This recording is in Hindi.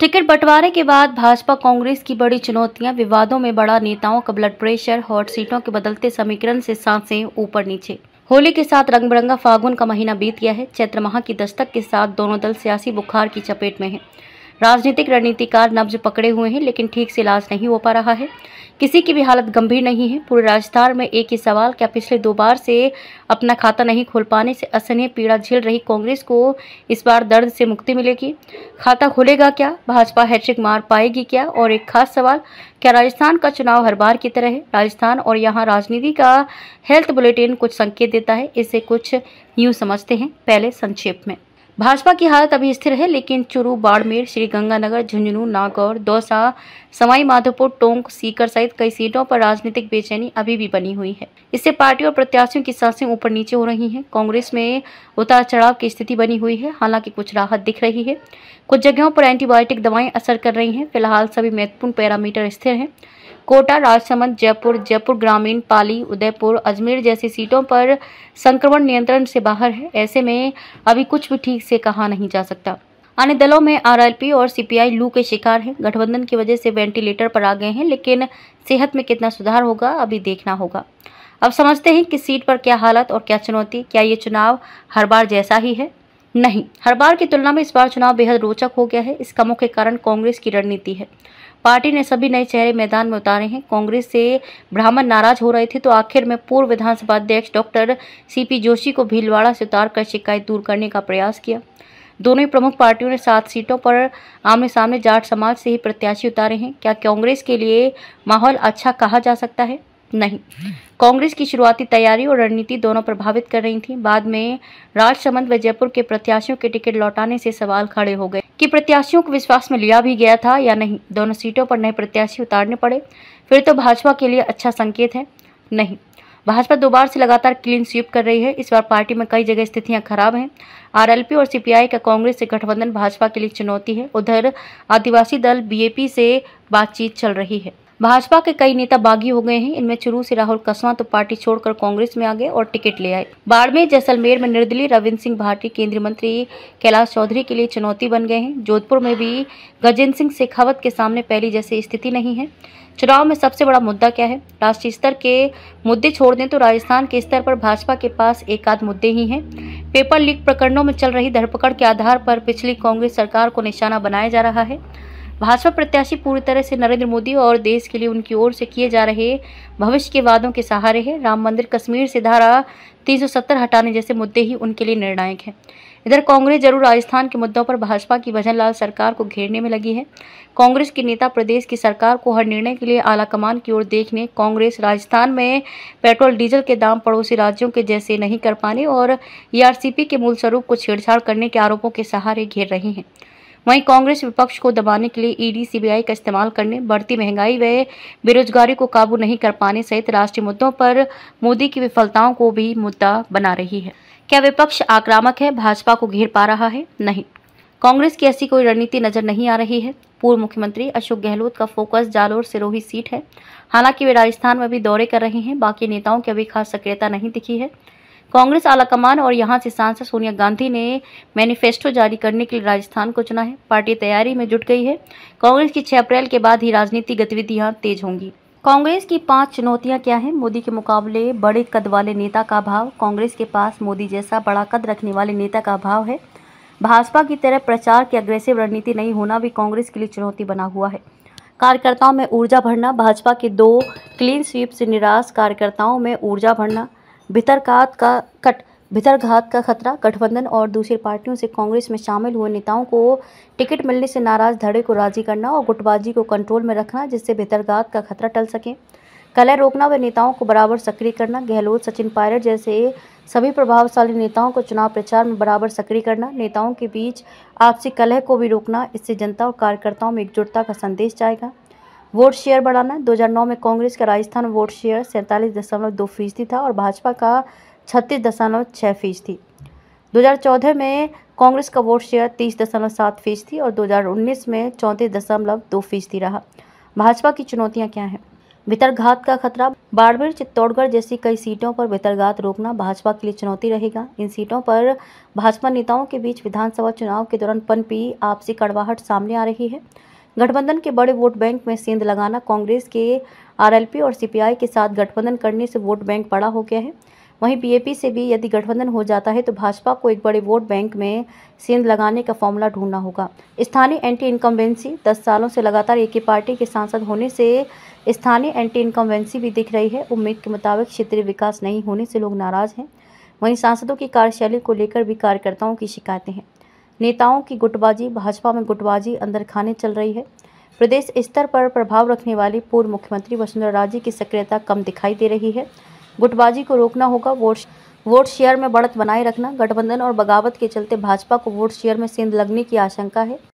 टिकट बंटवारे के बाद भाजपा कांग्रेस की बड़ी चुनौतियां विवादों में बड़ा नेताओं का ब्लड प्रेशर हॉट सीटों के बदलते समीकरण से सांसे ऊपर नीचे होली के साथ रंग बिरंगा फागुन का महीना बीत गया है चैत्र माह की दस्तक के साथ दोनों दल सियासी बुखार की चपेट में है राजनीतिक रणनीतिकार नब्ज पकड़े हुए हैं लेकिन ठीक से इलाज नहीं हो पा रहा है किसी की भी हालत गंभीर नहीं है पूरे राजस्थान में एक ही सवाल क्या पिछले दो बार से अपना खाता नहीं खोल पाने से असहनीय पीड़ा झेल रही कांग्रेस को इस बार दर्द से मुक्ति मिलेगी खाता खुलेगा क्या भाजपा हैट्रिक मार पाएगी क्या और एक खास सवाल क्या राजस्थान का चुनाव हर बार की तरह है राजस्थान और यहाँ राजनीति का हेल्थ बुलेटिन कुछ संकेत देता है इसे कुछ यूँ समझते हैं पहले संक्षेप में भाजपा की हालत अभी स्थिर है लेकिन चुरू बाड़मेर श्रीगंगानगर झुंझुनू नागौर दौसा सवाई माधोपुर टोंक सीकर सहित कई सीटों पर राजनीतिक बेचैनी अभी भी बनी हुई है इससे पार्टी और प्रत्याशियों की सांसें ऊपर नीचे हो रही हैं कांग्रेस में उतार चढ़ाव की स्थिति बनी हुई है हालांकि कुछ राहत दिख रही है कुछ जगहों पर एंटीबायोटिक दवाएं असर कर रही हैं फिलहाल सभी महत्वपूर्ण पैरामीटर स्थिर हैं कोटा राजसमंद जयपुर जयपुर ग्रामीण पाली उदयपुर अजमेर जैसी सीटों पर संक्रमण नियंत्रण से बाहर है ऐसे में अभी कुछ भी ठीक से कहा नहीं जा सकता अन्य दलों में आरएलपी और सीपीआई लू के शिकार हैं गठबंधन की वजह से वेंटिलेटर पर आ गए हैं लेकिन सेहत में कितना सुधार होगा अभी देखना होगा अब समझते हैं कि सीट पर क्या हालत और क्या चुनौती क्या ये चुनाव हर बार जैसा ही है नहीं हर बार की तुलना में इस बार चुनाव बेहद रोचक हो गया है इसका मुख्य कारण कांग्रेस की रणनीति है पार्टी ने सभी नए चेहरे मैदान में उतारे हैं कांग्रेस से ब्राह्मण नाराज हो रहे थे तो आखिर में पूर्व विधानसभा अध्यक्ष डॉक्टर सीपी जोशी को भीलवाड़ा से उतार कर शिकायत दूर करने का प्रयास किया दोनों ही प्रमुख पार्टियों ने सात सीटों पर आमने सामने जाट समाज से ही प्रत्याशी उतारे हैं क्या कांग्रेस के लिए माहौल अच्छा कहा जा सकता है नहीं कांग्रेस की शुरुआती तैयारी और रणनीति दोनों प्रभावित कर रही थी बाद में राजसमंद व जयपुर के प्रत्याशियों के टिकट लौटाने से सवाल खड़े हो गए कि प्रत्याशियों को विश्वास में लिया भी गया था या नहीं दोनों सीटों पर नए प्रत्याशी उतारने पड़े फिर तो भाजपा के लिए अच्छा संकेत है नहीं भाजपा दोबारा से लगातार क्लीन स्वीप कर रही है इस बार पार्टी में कई जगह स्थितियां खराब हैं आरएलपी और सीपीआई का कांग्रेस से गठबंधन भाजपा के लिए चुनौती है उधर आदिवासी दल बीएपी से बातचीत चल रही है भाजपा के कई नेता बागी हो गए हैं इनमें चुरू से राहुल कसवा तो पार्टी छोड़कर कांग्रेस में आ गए और टिकट ले आए बाड़मेर जैसलमेर में निर्दलीय रविंद्र सिंह भाटी केंद्रीय मंत्री कैलाश चौधरी के लिए चुनौती बन गए हैं जोधपुर में भी गजेंद्र सिंह शेखावत के सामने पहली जैसी स्थिति नहीं है चुनाव में सबसे बड़ा मुद्दा क्या है राष्ट्रीय स्तर के मुद्दे छोड़ दें तो राजस्थान के स्तर पर भाजपा के पास एक आध मुद्दे ही हैं पेपर लीक प्रकरणों में चल रही धरपकड़ के आधार पर पिछली कांग्रेस सरकार को निशाना बनाया जा रहा है भाजपा प्रत्याशी पूरी तरह से नरेंद्र मोदी और देश के लिए उनकी ओर से किए जा रहे भविष्य के वादों के सहारे हैं राम मंदिर कश्मीर से धारा 370 हटाने जैसे मुद्दे ही उनके लिए निर्णायक हैं इधर कांग्रेस जरूर राजस्थान के मुद्दों पर भाजपा की भजन सरकार को घेरने में लगी है कांग्रेस के नेता प्रदेश की सरकार को हर निर्णय के लिए आलाकमान की ओर देखने कांग्रेस राजस्थान में पेट्रोल डीजल के दाम पड़ोसी राज्यों के जैसे नहीं कर पाने और ईआरसीपी e के मूल स्वरूप को छेड़छाड़ करने के आरोपों के सहारे घेर रही है वहीं कांग्रेस विपक्ष को दबाने के लिए ईडी सीबीआई का इस्तेमाल करने बढ़ती महंगाई व बेरोजगारी को काबू नहीं कर पाने सहित राष्ट्रीय मुद्दों पर मोदी की विफलताओं को भी मुद्दा बना रही है क्या विपक्ष आक्रामक है भाजपा को घेर पा रहा है नहीं कांग्रेस की ऐसी कोई रणनीति नजर नहीं आ रही है पूर्व मुख्यमंत्री अशोक गहलोत का फोकस जालोर सिरोही सीट है हालांकि वे राजस्थान में भी दौरे कर रहे हैं बाकी नेताओं की अभी खास सक्रियता नहीं दिखी है कांग्रेस आलाकमान और यहां से सांसद सोनिया गांधी ने मैनिफेस्टो जारी करने के लिए राजस्थान को चुना है पार्टी तैयारी में जुट गई है कांग्रेस की 6 अप्रैल के बाद ही राजनीतिक गतिविधियां तेज होंगी कांग्रेस की पांच चुनौतियां क्या हैं मोदी के मुकाबले बड़े कद वाले नेता का भाव कांग्रेस के पास मोदी जैसा बड़ा कद रखने वाले नेता का अभाव है भाजपा की तरह प्रचार की अग्रेसिव रणनीति नहीं होना भी कांग्रेस के लिए चुनौती बना हुआ है कार्यकर्ताओं में ऊर्जा भरना भाजपा के दो क्लीन स्वीप से निराश कार्यकर्ताओं में ऊर्जा भरना भितरकात का कट भितरघात का खतरा गठबंधन और दूसरी पार्टियों से कांग्रेस में शामिल हुए नेताओं को टिकट मिलने से नाराज धड़े को राजी करना और गुटबाजी को कंट्रोल में रखना जिससे भितरघात का खतरा टल सके कलह रोकना व नेताओं को बराबर सक्रिय करना गहलोत सचिन पायलट जैसे सभी प्रभावशाली नेताओं को चुनाव प्रचार में बराबर सक्रिय करना नेताओं के बीच आपसी कलह को भी रोकना इससे जनता और कार्यकर्ताओं में एकजुटता का संदेश जाएगा वोट शेयर बढ़ाना 2009 में कांग्रेस का राजस्थान वोट शेयर सैंतालीस दशमलव दो फीसदी था और भाजपा का छत्तीस दशमलव छः फीसदी दो में कांग्रेस का वोट शेयर तीस दशमलव सात फीसदी और 2019 में चौंतीस दशमलव दो फीसदी रहा भाजपा की चुनौतियाँ क्या हैं भितरघात का खतरा बाड़मेर चित्तौड़गढ़ जैसी कई सीटों पर भितरघात रोकना भाजपा के लिए चुनौती रहेगा इन सीटों पर भाजपा नेताओं के बीच विधानसभा चुनाव के दौरान पनपी आपसी कड़वाहट सामने आ रही है गठबंधन के बड़े वोट बैंक में सेंध लगाना कांग्रेस के आरएलपी और सीपीआई के साथ गठबंधन करने से वोट बैंक बड़ा हो गया है वहीं बीएपी से भी यदि गठबंधन हो जाता है तो भाजपा को एक बड़े वोट बैंक में सेंध लगाने का फॉर्मूला ढूंढना होगा स्थानीय एंटी इनकम्बेंसी दस सालों से लगातार एक ही पार्टी के सांसद होने से स्थानीय एंटी इनकम्बेंसी भी दिख रही है उम्मीद के मुताबिक क्षेत्रीय विकास नहीं होने से लोग नाराज हैं वहीं सांसदों की कार्यशैली को लेकर भी कार्यकर्ताओं की शिकायतें हैं नेताओं की गुटबाजी भाजपा में गुटबाजी अंदर खाने चल रही है प्रदेश स्तर पर प्रभाव रखने वाली पूर्व मुख्यमंत्री वसुंधरा राजे की सक्रियता कम दिखाई दे रही है गुटबाजी को रोकना होगा वोट वोट शेयर में बढ़त बनाए रखना गठबंधन और बगावत के चलते भाजपा को वोट शेयर में सेंध लगने की आशंका है